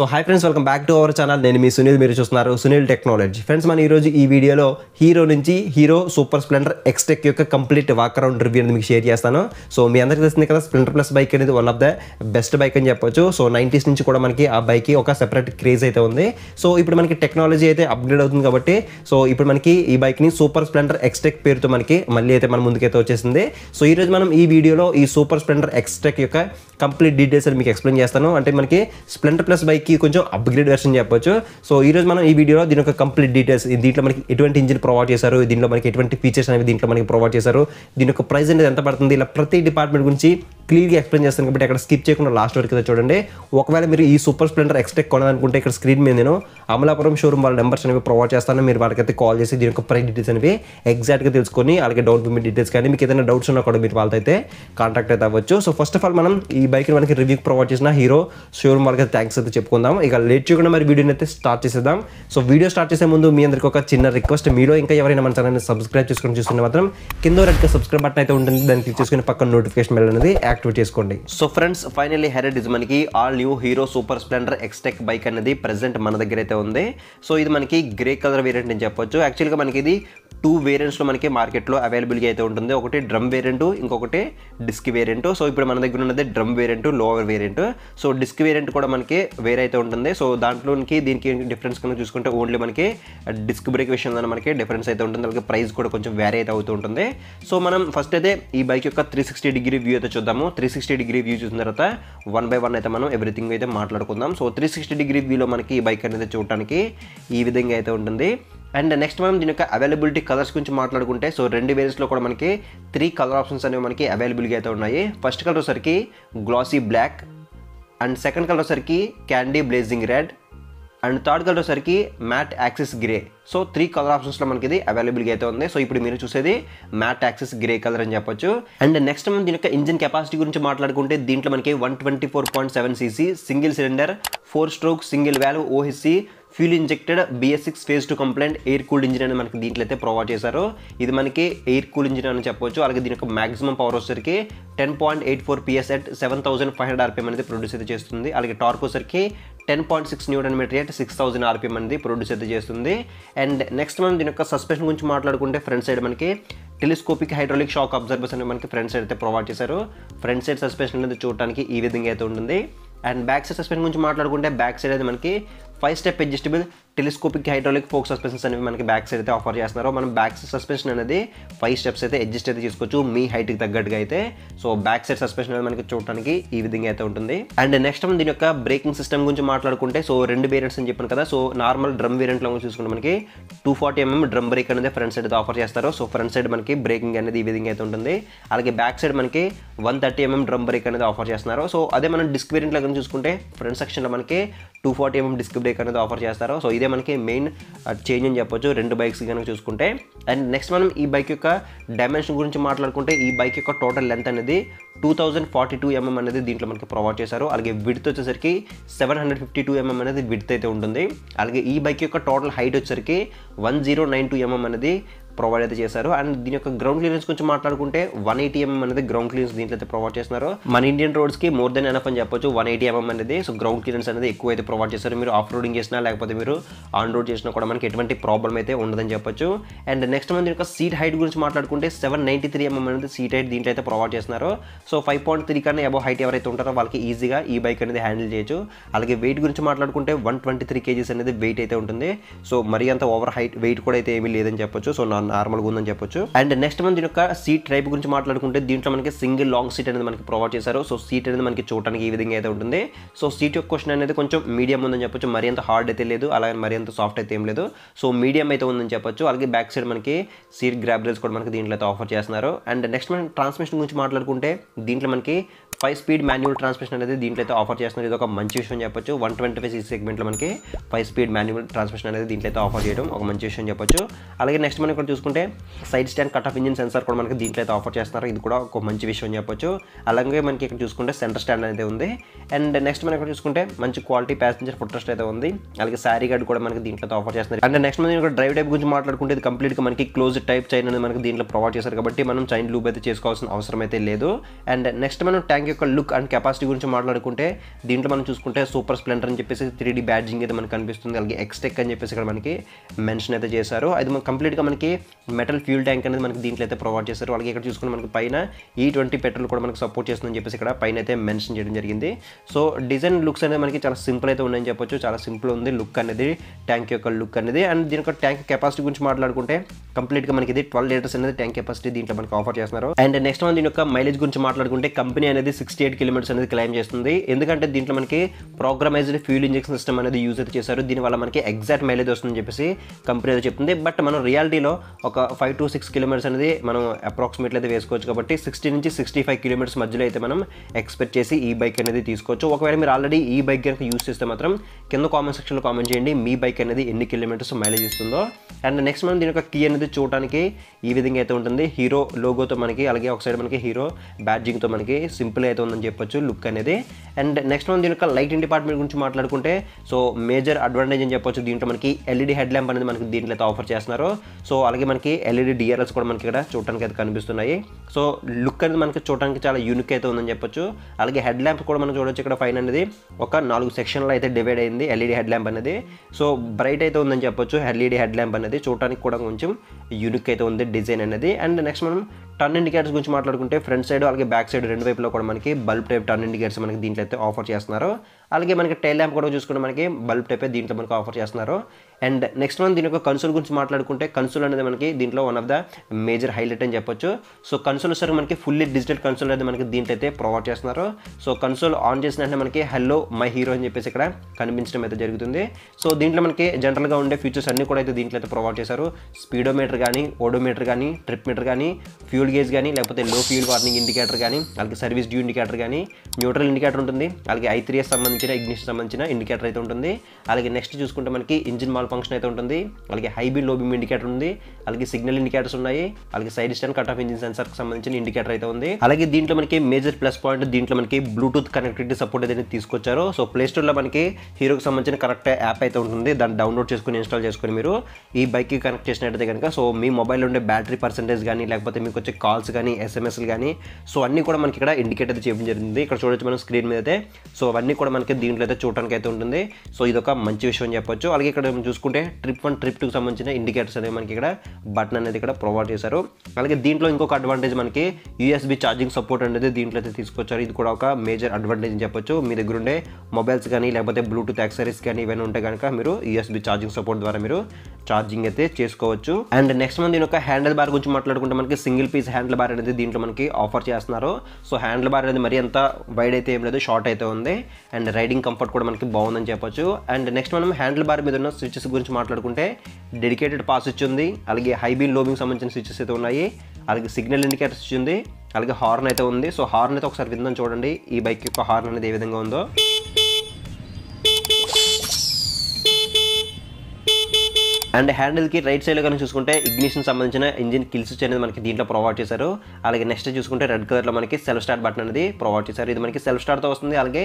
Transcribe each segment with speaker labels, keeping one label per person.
Speaker 1: so hi friends welcome back to our channel నేను మీ సునీల్ మీరు చూస్తున్నారు సునీల్ టెక్నాలజీ ఫ్రెండ్స్ మన ఈరోజు ఈ వీడియోలో హీరో నుంచి హీరో సూపర్ స్ప్లెండర్ ఎక్స్టెక్ యొక్క కంప్లీట్ వాక్ అరౌండ్ రివ్యూ అనేది మీకు షేర్ చేస్తాను సో మీ అందరికీ తెలిసింది కదా స్ప్లెండర్ ప్లస్ బైక్ అనేది one of the best bike అని చెప్పొచ్చు సో నైంటీస్ నుంచి కూడా మనకి ఆ బైక్కి ఒక సెపరేట్ క్రేజ్ అయితే ఉంది సో ఇప్పుడు మనకి టెక్నాలజీ అయితే అప్గ్రేడ్ అవుతుంది కాబట్టి సో ఇప్పుడు మనకి ఈ బైక్ని సూపర్ స్ప్లెండర్ ఎక్స్టెక్ పేరుతో మనకి మళ్ళీ అయితే మన ముందుకైతే వచ్చేసింది సో ఈరోజు మనం ఈ వీడియోలో ఈ సూపర్ స్ప్లెండర్ ఎక్స్టెక్ యొక్క కంప్లీట్ డీటెయిల్స్ మీకు ఎక్స్ప్లెయిన్ చేస్తాను అంటే మనకి స్ప్లెండర్ ప్లస్ బైక్ మనకి కొంచెం అప్గ్రేడ్ వెర్షన్ చెప్పొచ్చు సో ఈరోజు మనం ఈ వీడియోలో దీని యొక్క కంప్లీట్ డీటెయిల్స్ దీంట్లో మనకి ఎటువంటి ఇంజిన్ ప్రొవైడ్ చేశారు దీంట్లో మనకి ఎటువంటి ఫీచర్స్ అనేవి దీంట్లో మనకి ప్రొవైడ్ చేశారు దీని యొక్క ప్రైస్ అనేది ఎంత పడుతుంది ఇలా ప్రతి డిపార్ట్మెంట్ గురించి క్లియర్గా ఎక్స్ప్లెయిన్ చేస్తాను కాబట్టి అక్కడ స్కిప్ చేయకుండా లాస్ట్ వరకు అయితే చూడండి ఒకవేళ మీరు ఈ సూపర్ స్ప్లెండర్ ఎక్స్టెక్ కొనాలనుకుంటే ఇక్కడ స్క్రీన్ మీద నేను అమలాపురం షోరూమ్ వాళ్ళ నెంబర్స్ అనేవి ప్రొవైడ్ చేస్తాను మీరు వాళ్ళకైతే కాల్ చేసి దీని యొక్క ప్రైస్ డీటెయిల్స్ అనేవి ఎగ్జాక్ట్గా తెలుసుకొని అలాగే డౌన్ పేమెంట్ డీటెయిల్స్ కానీ మీకు ఏదైనా డౌట్స్ ఉన్నా కూడా మీరు వాళ్ళతో అయితే కాంటాక్ట్ అయితే అవ్వచ్చు సో ఫస్ట్ ఆఫ్ ఆల్ మనం ఈ బైక్ని మనకి రివ్యూ ప్రొవైడ్ చేసిన హీరో షోరూమ్ వాళ్ళకి థ్యాంక్స్ అయితే చెప్పుకుందాం ఇక లేట్ చేయకుండా మరి వీడియోని అయితే స్టార్ట్ చేసేద్దాం సో వీడియో స్టార్ట్ చేసే ముందు మీ అందరికీ ఒక చిన్న రిక్వెస్ట్ మీలో ఇంకా ఎవరైనా మన ఛానల్ని సబ్స్క్రైబ్ చేసుకొని చూస్తున్న మాత్రం కింద రెడ్గా సబ్స్క్రైబ్ బటన్ అయితే ఉంటుంది దాన్ని క్లిక్ చేసుకుని పక్కన నోటిఫికేషన్ వెళ్ళినది యాక్టివేట్ చేసుకోండి so friends finally here it is మనకి all new Hero Super Splendor Xtec bike అనేది ప్రెసెంట్ మన దగ్గర అయితే ఉంది సో ఇది మనకి గ్రే కలర్ వేరియంట్ అని చెప్పొచ్చు యాక్చువల్గా మనకి ఇది టూ వేరియంట్స్లో మనకి మార్కెట్లో అవైలబిలిటీ అయితే ఉంటుంది ఒకటి డ్రమ్ వేరియంట్ ఇంకొకటి డిస్క్ వేరియంట్ సో ఇప్పుడు మన దగ్గర ఉన్నది drum variant lower variant so disc variant కూడా మనకి వేరే అయితే ఉంటుంది సో దాంట్లోనికి దీనికి డిఫరెన్స్ కనుక చూసుకుంటే ఓన్లీ మనకి డిస్క్ బ్రేక్ విషయంలో మనకి డిఫరెన్స్ అయితే ఉంటుంది అలాగే ప్రైస్ కూడా కొంచెం వేరే అయితే అవుతూ ఉంటుంది సో మనం ఫస్ట్ అయితే ఈ బైక్ యొక్క త్రీ సిక్స్టీ డిగ్రీ వ్యూ అయితే చూద్దాము త్రీ సిక్స్టీ డిగ్రీ వ్యూ చూసిన తర్వాత వన్ బై వన్ అయితే మనం ఎవ్రీథింగ్ అయితే మాట్లాడుకుందాం సో త్రీ సిక్స్టీ డిగ్రీ వ్యూలో మనకి ఈ బైక్ అనేది చూడటానికి ఈ విధంగా అయితే ఉంటుంది అండ్ నెక్స్ట్ మనం దీని యొక్క అవైలబిలిటీ కలర్స్ గురించి మాట్లాడుకుంటే సో రెండు వేరియస్లో కూడా మనకి త్రీ కలర్ ఆప్షన్స్ అనేవి మనకి అవైలబుల్గా అయితే ఉన్నాయి ఫస్ట్ కలర్ వచ్చరికి glossy black and second colour వచ్చరికి candy blazing red and third colour వచ్చేసరికి matt axis grey so three colour ఆప్షన్స్లో మనకి ఇది అవైలబుల్గా అయితే ఉంది సో ఇప్పుడు మీరు చూసేది మ్యాట్ యాక్సిస్ గ్రే కలర్ అని చెప్పొచ్చు అండ్ నెక్స్ట్ మనం దీని యొక్క ఇంజిన్ కెపాసిటీ గురించి మాట్లాడుకుంటే దీంట్లో మనకి one twenty four point seven CC single cylinder four stroke single valve OHC fuel injected BS six phase two compliant air cooled engine అని మనకి దీంట్లో అయితే ప్రొవైడ్ చేశారు ఇది మనకి ఎయిర్ కూల్ ఇంజిన్ అని చెప్పవచ్చు అలాగే దీని యొక్క మాక్సిమం పవర్ వచ్చేసరికి ten point eight four PS at seven thousand five hundred RPM అనేది ప్రొడ్యూస్ అయితే చేస్తుంది అలాగే టార్క్ వచ్చరికి ten point six newton meter at six thousand RPM అనేది ప్రొడ్యూస్ అయితే చేస్తుంది అండ్ నెక్స్ట్ మనం దీని యొక్క సస్పెన్షన్ గురించి మాట్లాడుకుంటే ఫ్రంట్ సైడ్ మనకి టెలిస్కోపిక్ హైడ్రాలిక్ షాక్ అబ్జర్వర్స్ అనేది మనకి ఫ్రంట్ సైడ్ అయితే ప్రొవైడ్ చేశారు ఫ్రంట్ సైడ్ సస్పెన్షన్ అనేది చూడడానికి ఈ విధంగా అయితే ఉంటుంది అండ్ బ్యాక్ సైడ్ సస్పెన్షన్ గురించి మాట్లాడుకుంటే బ్యాక్ సైడ్ అయితే మనకి five step adjustable telescopic hydraulic fork suspensions అనేవి మనకి బ్యాక్ సైడ్ అయితే ఆఫర్ చేస్తున్నారో మనం బ్యాక్ సస్పెన్షన్ అనేది ఫైవ్ స్టెప్స్ అయితే అడ్జస్ట్ అయితే చేసుకోవచ్చు మీ హైట్కి తగ్గట్టుగా అయితే సో బ్యాక్ సైడ్ సస్పెన్షన్ అనేది మనకి చూడడానికి ఈ విధంగా అయితే ఉంటుంది అండ్ నెక్స్ట్ మనం దీని యొక్క బ్రేకింగ్ సిస్టమ్ గురించి మాట్లాడుకుంటే సో రెండు వేరియంట్స్ అని చెప్పాను కదా సో నార్మల్ డ్రమ్ వేరియంట్లో చూసుకుంటే మనకి two forty mm drum brake అనేది ఫ్రంట్ సైడ్ అయితే ఆఫర్ చేస్తారు సో ఫ్రంట్ సైడ్ మనకి బ్రేకింగ్ అనేది ఈ విధంగా అయితే ఉంటుంది అలాగే బ్యాక్ సైడ్ మనకి one thirty mm drum brake అనేది ఆఫర్ చేస్తున్నారు సో అదే మనం డిస్క్ వేరియంట్ కనుక చూసుకుంటే ఫ్రంట్ సెక్షన్లో మనకి two forty mm disc brake అనేది ఆఫర్ చేస్తారు సో ఇదే మనకి మెయిన్ చేంజ్ uh, అని చెప్పొచ్చు రెండు బైక్స్ కనుక చూసుకుంటే అండ్ నెక్స్ట్ మనం ఈ బైక్ యొక్క డైమెన్షన్ గురించి మాట్లాడుకుంటే ఈ బైక్ యొక్క టోటల్ లెంత్ అనేది two thousand forty two mm అనేది దీంట్లో మనకి ప్రొవైడ్ చేశారు అలాగే విడ్త్ వచ్చేసరికి seven hundred fifty two mm అనేది విడ్త్ అయితే ఉంటుంది అలాగే ఈ బైక్ యొక్క టోటల్ హైట్ వచ్చేసరికి one zero nine two mm అనేది ప్రొవైడ్ అయితే చేశారు అండ్ దీని యొక్క గ్రౌండ్ క్లియరెన్స్ గురించి మాట్లాడుకుంటే వన్ ఎయిటీ ఎంఎం అనేది గ్రౌండ్ క్లియరెన్స్ దీంట్లో అయితే ప్రొవైడ్ చేస్తున్నారు మన ఇండియన్ రోడ్స్ కి మోర్ దెన్ ఎనఫ్ అని చెప్పొచ్చు వన్ ఎయిటీ ఎంఎం అనేది సో గ్రౌండ్ క్లియరెన్స్ అనేది ఎక్కువ అయితే ప్రొవైడ్ చేస్తారు మీరు ఆఫ్ రోడింగ్ చేసినా లేకపోతే మీరు ఆన్ రోడ్ చేసినా కూడా మనకి ఎటువంటి ప్రాబ్లం అయితే ఉండదని చెప్పొచ్చు అండ్ నెక్స్ట్ మన యొక్క సీట్ హైట్ గురించి మాట్లాడుకుంటే సెవెన్ నైంటీ త్రీ ఎంఎం అనేది సీట్ హైట్ దీంట్లో అయితే ప్రొవైడ్ చేస్తున్నారు సో ఫైవ్ పాయింట్ త్రీ కన్నా అబౌ హైట్ ఎవరైతే ఉంటారో వాళ్ళకి ఈజీగా ఈ బైక్ అనేది హ్యాండిల్ చేయొచ్చు అలాగే వెయిట్ గురించి మాట్లాడుకుంటే వన్ ట్వంటీ త్రీ కేజీస్ అనేది వెయిట్ అయితే ఉంటుంది సో మరి అంత ఓవర్ హైట్ వెయిట్ కూడా అయితే ఏమీ లేదని చెప్పొచ్చు సో నా నార్మల్గా ఉందని చెప్పొచ్చు అండ్ నెక్స్ట్ మనం దీని యొక్క సీట్ టైప్ గురించి మాట్లాడుకుంటే దీంట్లో మనకి సింగిల్ లాంగ్ సీట్ అనేది మనకి ప్రొవైడ్ చేశారు సో సీట్ అనేది మనకి చూడడానికి ఈ విధంగా అయితే ఉంటుంది సో సీట్ యొక్క క్వశ్చన్ అనేది కొంచెం మీడియం ఉందని చెప్పొచ్చు మరి హార్డ్ అయితే లేదు అలాగే మరి సాఫ్ట్ అయితే ఏం లేదు సో మీడియం అయితే ఉందని చెప్పొచ్చు అలాగే బ్యాక్ సైడ్ మనకి సీట్ గ్రాబ్రేజ్ కూడా మనకి దీంట్లో అయితే ఆఫర్ చేస్తున్నారు అండ్ నెక్స్ట్ మనం ట్రాన్స్మిషన్ గురించి మాట్లాడుకుంటే దీంట్లో మనకి ఫైవ్ స్పీడ్ మాన్యువల్ ట్రాన్స్మిషన్ అనేది దీంట్లో అయితే ఆఫర్ చేస్తున్నారు ఇది ఒక మంచి విషయం చెప్పొచ్చు వన్ ట్వంటీ ఫైవ్ సీ సెగ్మెంట్లో మనకి ఫైవ్ స్పీడ్ మాన్యువల్ ట్రాన్స్మిషన్ అనేది దీంట్లో అయితే ఆఫర్ చేయడం ఒక మంచి విషయం చెప్పొచ్చు అలాగే నెక్స్ట్ మనం ఇక్కడ చూసుకుంటే side stand cut off engine sensor కూడా మనకి దీంట్లో అయితే ఆఫర్ చేస్తున్నారు ఇది కూడా ఒక మంచి విషయం చెప్పొచ్చు అలాగే మనకి ఇక్కడ చూసుకుంటే సెంటర్ స్టాండ్ అనేది ఉంది అండ్ నెక్స్ట్ మనం ఇక్కడ చూసుకుంటే మంచి క్వాలిటీ ప్యాసింజర్ ఫుట్రెస్ట్ అయితే ఉంది అలాగే శారీ గార్డ్ కూడా మనకి దీంట్లో ఆఫర్ చేస్తున్నారు అండ్ నెక్స్ట్ మనం ఇక్కడ డ్రైవ్ టైప్ గురించి మాట్లాడుకుంటే ఇది కంప్లీట్గా మనకి క్లోజ్ టైప్ చైన్ అనేది మనకి దీంట్లో ప్రొవైడ్ చేశారు కాబట్టి మనం చైన్ లూప్ అయితే చేసుకోవాల్సిన అవసరం అయితే లేదు అండ్ నెక్స్ట్ మనం ట్యాంక్ యొక్క లుక్ అండ్ కెపాసిటీ గురించి మాట్లాడుకుంటే దీంట్లో మనం చూసుకుంటే సూపర్ స్ప్లెండర్ అని చెప్పేసి త్రీ డీ బ్యాడ్జింగ్ అయితే మనకు కనిపిస్తుంది అలాగే ఎక్స్టెక్ అని చెప్పేసి ఇక్కడ మనకి మెన్షన్ అయితే చేశారు అది కంప్లీట్గా మనకి మెటల్ ఫ్యూల్ ట్యాంక్ అనేది మనకి దీంట్లో అయితే ప్రొవైడ్ చేస్తారు అలాగే ఇక్కడ చూసుకుని మనకి పైన ఈ ట్వంటీ పెట్రోల్ కూడా మనకి సపోర్ట్ చేస్తుందని చెప్పేసి ఇక్కడ పైన అయితే మెన్షన్ చేయడం జరిగింది సో డిజైన్ లుక్స్ అనేది మనకి చాలా సింపుల్ అయితే ఉన్నాయని చెప్పొచ్చు చాలా సింపుల్ ఉంది లుక్ అనేది ట్యాంక్ యొక్క లుక్ అనేది అండ్ దీని యొక్క ట్యాంక్ కెపాసిటీ గురించి మాట్లాడుకుంటే కంప్లీట్గా మనకి ఇది ట్వెల్వ్ లీటర్స్ అనేది ట్యాంక్ కెపాసిటీ దీంట్లో మనకి ఆఫర్ చేస్తున్నారు అండ్ నెక్స్ట్ మనం దీని యొక్క మైలేజ్ గురించి మాట్లాడుకుంటే కంపెనీ అనేది సిక్స్టీ ఎయిట్ కిలోమీటర్స్ అనేది క్లైమ్ చేస్తుంది ఎందుకంటే దీంట్లో మనకి ప్రోగ్రమైజ్డ్ ఫ్యూల్ ఇంజక్షన్ సిస్టమ్ అనేది యూజ్ అయితే చేశారు దీనివల్ల మనకి ఎగ్జాక్ట్ మైలేజ్ వస్తుందని చెప్పేసి కంపెనీ అయితే చెప్తుంది బట్ మనం రియాలిటీలో ఒక ఫైవ్ టు సిక్స్ కిలోమీటర్స్ అనేది మనం అప్రాక్సిమేట్లీ అయితే వేసుకోవచ్చు కాబట్టి సిక్స్టీ నుంచి సిక్స్టీ ఫైవ్ కిలోమీటర్స్ మధ్యలో అయితే మనం ఎక్స్పెక్ట్ చేసి ఈ బైక్ అనేది తీసుకోవచ్చు ఒకవేళ మీరు ఆల్రెడీ ఈ బైక్ కనుక యూస్ చేస్తే మాత్రం కింద కామెంట్ సెక్షన్లో కామెంట్ చేయండి మీ బైక్ అనేది ఎన్ని కిలోమీటర్స్ మైలేజ్ ఇస్తుందో అండ్ నెక్స్ట్ మనం దీని యొక్క కీ అనేది చూడడానికి ఈ విధంగా అయితే ఉంటుంది హీరో లోగోతో మనకి అలాగే ఒక సైడ్ మనకి హీరో బ్యాడ్జింగ్తో మనకి సింపుల్ అయితే ఉందని చెప్పొచ్చు లుక్ అనేది అండ్ నెక్స్ట్ మనం దీని యొక్క లైటింగ్ డిపార్ట్మెంట్ గురించి మాట్లాడుకుంటే సో మేజర్ అడ్వాంటేజ్ అని చెప్పొచ్చు దీంట్లో మనకి ఎల్ఈడి హెడ్ ల్యాంప్ అనేది మనకి దీంట్లో అయితే ఆఫర్ చేస్తున్నారు సో అలాగే మనకి ఎల్ఈడి డిఆర్ఎల్స్ e కూడా మనకి ఇక్కడ చూడటానికి అయితే కనిపిస్తున్నాయి సో లుక్ అనేది మనకి చూడడానికి చాలా యూనిక్ అయితే ఉందని చెప్పొచ్చు అలాగే హెడ్ ల్యాంప్ కూడా మనం చూడొచ్చు ఇక్కడ ఫైన్ అనేది ఒక నాలుగు సెక్షన్లో అయితే డివైడ్ అయింది ఎల్ఈడి హెడ్ ల్యాంప్ అనేది సో బ్రైట్ అయితే ఉందని చెప్పొచ్చు ఎల్ఈడి హెడ్ ల్యాంప్ అనేది చూడటానికి కూడా కొంచెం యూనిక్ అయితే ఉంది డిజైన్ అనేది అండ్ నెక్స్ట్ మనం టర్న్ ఇండికేటర్స్ గురించి మాట్లాడుకుంటే ఫ్రంట్ సైడ్ అలాగే బ్యాక్ సైడ్ రెండు వైపులో కూడా మనకి బల్బ్ టైప్ టర్న్ ఇండికేటర్స్ మనకి దీంట్లో అయితే ఆఫర్ చేస్తున్నారు అలాగే మనకి టైల్ ల్యాంప్ కూడా చూసుకుంటే మనకి బల్బ్ టైప్ దీంట్లో మనకి ఆఫర్ చేస్తున్నారు అండ్ నెక్స్ట్ మనం దీని యొక్క కన్సోల్ గురించి మాట్లాడుకుంటే కన్సోల్ అనేది మనకి దీంట్లో one of the major highlight అని చెప్పొచ్చు సో కన్సోల్ వచ్చేసరికి మనకి ఫుల్లీ డిజిటల్ కన్సోల్ అనేది మనకి దీంట్లో అయితే ప్రొవైడ్ చేస్తున్నారు సో కన్సోల్ ఆన్ చేసిన మనకి హలో మై హీరో అని చెప్పేసి ఇక్కడ కనిపించడం అయితే జరుగుతుంది సో దీంట్లో మనకి జనరల్గా ఉండే ఫీచర్స్ అన్ని కూడా అయితే దీంట్లో అయితే ప్రొవైడ్ చేశారు స్పీడోమీటర్ కానీ ఓడోమీటర్ కానీ ట్రిప్ మీటర్ కానీ ఫ్యూల్ ఫ్యూల్ గేజ్ కానీ లేకపోతే లో ఫ్యూల్ వార్నింగ్ ఇండికేటర్ కానీ అలాగే సర్వీస్ డ్యూ ఇండికేటర్ కానీ న్యూట్రల్ ఇండికేటర్ ఉంటుంది అలాగే ఐత్రియస్ సంబంధించిన ఇగ్నిషన్ సంబంధించిన ఇండికేటర్ అయితే ఉంటుంది అలాగే నెక్స్ట్ చూసుకుంటే మనకి ఇంజిన్ మాల్ ఫంక్షన్ అయితే ఉంటుంది అలాగే హైబీ లో బీమ్ ఇండికేటర్ ఉంది అలాగే సిగ్నల్ ఇండికేటర్స్ ఉన్నాయి అలాగే side stand cut off engine కి సంబంధించిన ఇండికేటర్ అయితే ఉంది అలాగే దీంట్లో మనకి మేజర్ ప్లస్ పాయింట్ దీంట్లో మనకి బ్లూటూత్ కనెక్టివిటీ సపోర్ట్ అయితే తీసుకొచ్చారు సో ప్లే స్టోర్లో మనకి హీరోకి సంబంధించిన కరెక్ట్ యాప్ అయితే ఉంటుంది దాన్ని డౌన్లోడ్ చేసుకుని ఇన్స్టాల్ చేసుకుని మీరు ఈ బైక్కి కనెక్ట్ చేసినట్టయితే కనుక సో మీ మొబైల్ ఉండే బ్యాటరీ పర్సెంటేజ్ కానీ లేకపోతే మీకు వచ్చే కాల్స్ కానీ ఎస్ఎంఎస్లు కానీ సో అన్నీ కూడా మనకి ఇక్కడ ఇండికేట్ అయితే చేయడం జరిగింది ఇక్కడ చూడొచ్చు మనం స్క్రీన్ మీద అయితే సో అవన్నీ కూడా మనకి దీంట్లో అయితే చూడడానికి అయితే ఉంటుంది సో ఇదొక మంచి విషయం అని చెప్పొచ్చు అలాగే ఇక్కడ చూసుకుంటే ట్రిప్ వన్ ట్రిప్ టూకి సంబంధించిన ఇండికేటర్స్ అనేవి మనకి ఇక్కడ బటన్ అనేది ఇక్కడ ప్రొవైడ్ చేశారు అలాగే దీంట్లో ఇంకొక అడ్వాంటేజ్ మనకి యూఎస్బి ఛార్జింగ్ సపోర్ట్ అనేది దీంట్లో అయితే తీసుకొచ్చారు ఇది కూడా ఒక మేజర్ అడ్వాంటేజ్ అని చెప్పొచ్చు మీ దగ్గర ఉండే మొబైల్స్ కానీ లేకపోతే బ్లూటూత్ యాక్సరీస్ కానీ ఇవన్నీ ఉంటే కనుక మీరు యూఎస్బి ఛార్జింగ్ సపోర్ట్ ద్వారా మీరు ఛార్జింగ్ అయితే చేసుకోవచ్చు అండ్ నెక్స్ట్ మనం దీని యొక్క హ్యాండిల్ బార్ గురించి మాట్లాడుకుంటే మనకి సింగిల్ పీస్ హ్యాండిల్ బార్ అనేది దీంట్లో మనకి ఆఫర్ చేస్తున్నారు సో హ్యాండిల్ బార్ అనేది మరి అంత వైడ్ అయితే ఏం లేదు షార్ట్ అయితే ఉంది అండ్ రైడింగ్ కంఫర్ట్ కూడా మనకి బాగుందని చెప్పొచ్చు అండ్ నెక్స్ట్ మనం హ్యాండిల్ బార్ మీద ఉన్న స్విచ్చెస్ గురించి మాట్లాడుకుంటే డెడికేటెడ్ పాస్ స్విచ్ ఉంది అలాగే హై లోబింగ్ సంబంధించిన స్విచ్చెస్ అయితే ఉన్నాయి అలాగే సిగ్నల్ ఇండికేటర్ స్విచ్ ఉంది అలాగే హార్న్ అయితే ఉంది సో హార్న్ అయితే ఒకసారి విందని చూడండి ఈ బైక్ యొక్క హార్న్ అనేది ఏ విధంగా ఉందో అండ్ హ్యాండిల్కి రైట్ సైడ్లో కనుక చూసుకుంటే ఇగ్నిషన్ సంబంధించిన ఇంజిన్ కిల్ స్విచ్ అనేది మనకి దీంట్లో ప్రొవైడ్ చేశారు అలాగే నెక్స్ట్ చూసుకుంటే రెడ్ కలర్లో మనకి సెల్ఫ్ స్టార్ట్ బటన్ అనేది ప్రొవైడ్ చేశారు ఇది మనకి సెల్ఫ్ స్టార్ట్తో వస్తుంది అలాగే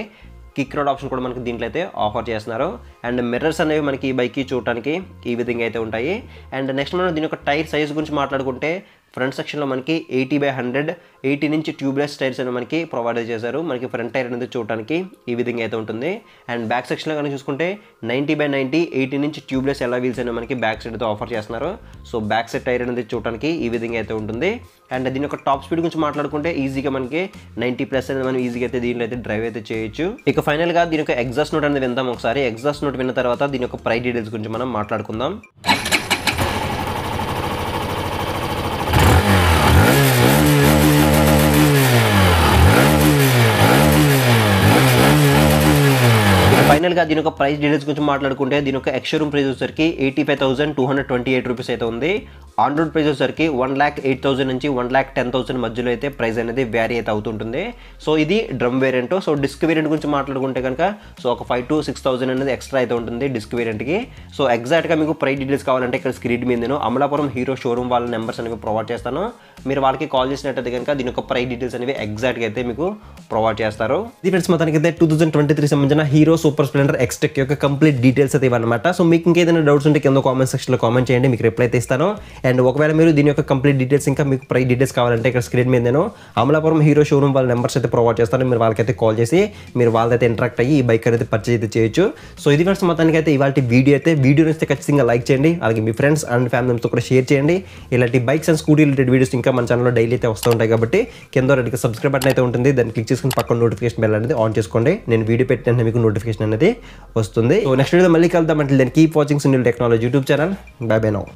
Speaker 1: కిక్ రోడ్ ఆప్షన్ కూడా మనకి దీంట్లో అయితే ఆఫర్ చేస్తున్నారు అండ్ మిర్రర్స్ అనేవి మనకి ఈ బైక్కి చూడటానికి ఈ విధంగా అయితే ఉంటాయి అండ్ నెక్స్ట్ మనం దీని యొక్క టైర్ సైజ్ గురించి మాట్లాడుకుంటే ఫ్రంట్ సెక్షన్లో మనకి ఎయిటీ బై హండ్రెడ్ ఎయిటీ నుంచి ట్యూబ్లెస్ టైర్స్ అనేది మనకి ప్రొవైడ్ చేశారు మనకి ఫ్రంట్ టైర్ అనేది చూడడానికి ఈ విధంగా అయితే ఉంటుంది అండ్ బ్యాక్ సెక్షన్లో కనుక చూసుకుంటే నైంటీ బై నైంటీ ఎయిటీ నుంచి ట్యూబ్లెస్ ఎలా వీల్స్ అని మనకి బ్యాక్ సైడ్తో ఆఫర్ చేస్తున్నారు సో బ్యాక్ సైడ్ టైర్ అనేది చూడడానికి ఈ విధంగా అయితే ఉంటుంది అండ్ దీని యొక్క టాప్ స్పీడ్ గురించి మాట్లాడుకుంటే ఈజీగా మనకి నైంటీ ప్లస్ అనేది మనం ఈజీగా అయితే దీనిలో అయితే డ్రైవ్ అయితే చేయొచ్చు ఇక ఫైనల్గా దీని యొక్క ఎగ్జాస్ట్ నోట్ అనేది విందాం ఒకసారి ఎగ్జాస్ట్ నోట్ విన్న తర్వాత దీని యొక్క ప్రైస్ డీటెయిల్స్ గురించి మనం మాట్లాడుకుందాం ఫైనల్గా దీని యొక్క ప్రైస్ డీటెయిల్స్ గురించి మాట్లాడుకుంటే దీని యొక్క ఎక్స్ రూమ్ ప్రైస్ వచ్చేసరికి eighty five thousand two hundred twenty eight rupees అయితే ఉంది ఆన్ రోడ్ ప్రైస్ వచ్చేసరికి వన్ ల్యాక్ ఎయిట్ థౌసండ్ నుంచి వన్ ల్యాక్ టెన్ థౌసండ్ మధ్యలో అయితే ప్రైస్ అనేది వ్యారీ అయితే అవుతుంటుంది సో ఇది drum variant so disc variant గురించి మాట్లాడుకుంటే కనుక సో ఒక ఫైవ్ టు సిక్స్ థౌసండ్ అనేది ఎక్స్ట్రా అయితే ఉంటుంది డిస్క్ వేరియంట్కి సో ఎగ్జాక్ట్గా మీకు ప్రైస్ డీటెయిల్స్ కావాలంటే ఇక్కడ స్క్రీన్ మీద నేను అమలాపురం హీరో షోరూమ్ వాళ్ళ నెంబర్స్ అనేవి ప్రొవైడ్ చేస్తాను మీరు వాళ్ళకి కాల్ చేసినట్టయితే కనుక దీని యొక్క ప్రైస్ డీటెయిల్స్ అనేవి ఎగ్జాక్ట్గా అయితే మీకు ప్రొవైడ్ చేస్తారు ఇది ఫ్రెండ్స్ మొత్తానికి అయితే టూ థౌసండ్ ట్వంటీ త్రీ సంబంధించిన హీరో సూపర్ స్ప్లెండర్ ఎక్స్టెక్ యొక్క కంప్లీట్ డీటెయిల్స్ అయితే ఇవ్వనమాట సో మీకు ఇంకేదైనా డౌట్స్ ఉంటే కింద కామెంట్ సెక్షన్లో కామెంట్ చేయండి మీకు రిప్లై అయితే ఇస్తాను అండ్ ఒకవేళ మీరు దీని యొక్క కంప్లీట్ డీటెయిల్స్ ఇంకా మీకు ప్రై డీటెయిల్స్ కావాలంటే ఇక్కడ స్క్రీన్ మీద నేను అమలాపురం హీరో షోరూమ్ వాళ్ళ నెంబర్స్ అయితే ప్రొవైడ్ చేస్తాను మీరు వాళ్ళకైతే కాల్ చేసి మీరు వాళ్ళైతే ఇంటరాక్ట్ అయ్యి ఈ బైక్ అయితే పర్చేజ్ అయితే చేయొచ్చు సో ఇది ఫ్రెండ్స్ మొత్తానికి అయితే ఇవాళ వీడియో అయితే వీడియో నుంచి ఖచ్చితంగా లైక్ చేయండి అలాగే మీ ఫ్రెండ్స్ అండ్ ఫ్యామిలీతో కూడా షేర్ చేయండి ఇలాంటి bikes and scooty related videos ఇంకా మన ఛానల్లో డైలీ అయితే వస్తూ ఉంటాయి కాబట్టి కింద రెడ్కి సబ్స్క్రైబ్ బటన్ అయితే ఉంటుంది దాన్ని క్లిక్ చేసుకుని పక్కన నోటిఫికేషన్ బెల్ అనేది ఆన్ చేసుకోండి నేను వీడియో పెట్టిన మీకు నోటిఫికేషన్ అనేది వస్తుంది నెక్స్ట్ వీడియో మళ్ళీ కలుద్దాం అంటే దాన్ని keep watching Sunil technology YouTube channel bye bye now